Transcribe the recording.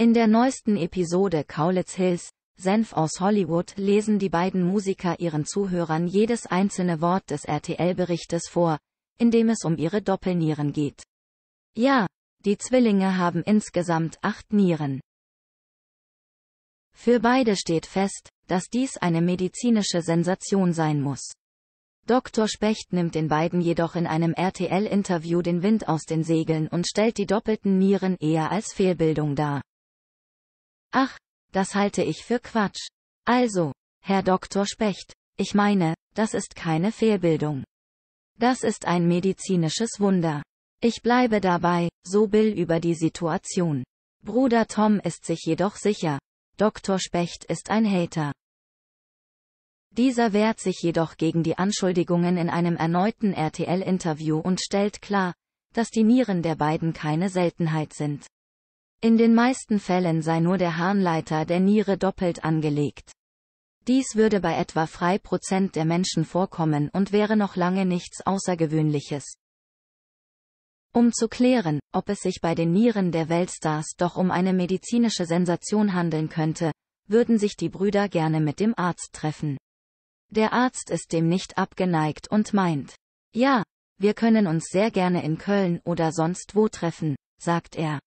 In der neuesten Episode Kaulitz Hills, Senf aus Hollywood lesen die beiden Musiker ihren Zuhörern jedes einzelne Wort des RTL-Berichtes vor, in dem es um ihre Doppelnieren geht. Ja, die Zwillinge haben insgesamt acht Nieren. Für beide steht fest, dass dies eine medizinische Sensation sein muss. Dr. Specht nimmt den beiden jedoch in einem RTL-Interview den Wind aus den Segeln und stellt die doppelten Nieren eher als Fehlbildung dar. Ach, das halte ich für Quatsch. Also, Herr Dr. Specht, ich meine, das ist keine Fehlbildung. Das ist ein medizinisches Wunder. Ich bleibe dabei, so Bill über die Situation. Bruder Tom ist sich jedoch sicher. Dr. Specht ist ein Hater. Dieser wehrt sich jedoch gegen die Anschuldigungen in einem erneuten RTL-Interview und stellt klar, dass die Nieren der beiden keine Seltenheit sind. In den meisten Fällen sei nur der Harnleiter der Niere doppelt angelegt. Dies würde bei etwa 3% der Menschen vorkommen und wäre noch lange nichts Außergewöhnliches. Um zu klären, ob es sich bei den Nieren der Weltstars doch um eine medizinische Sensation handeln könnte, würden sich die Brüder gerne mit dem Arzt treffen. Der Arzt ist dem nicht abgeneigt und meint, ja, wir können uns sehr gerne in Köln oder sonst wo treffen, sagt er.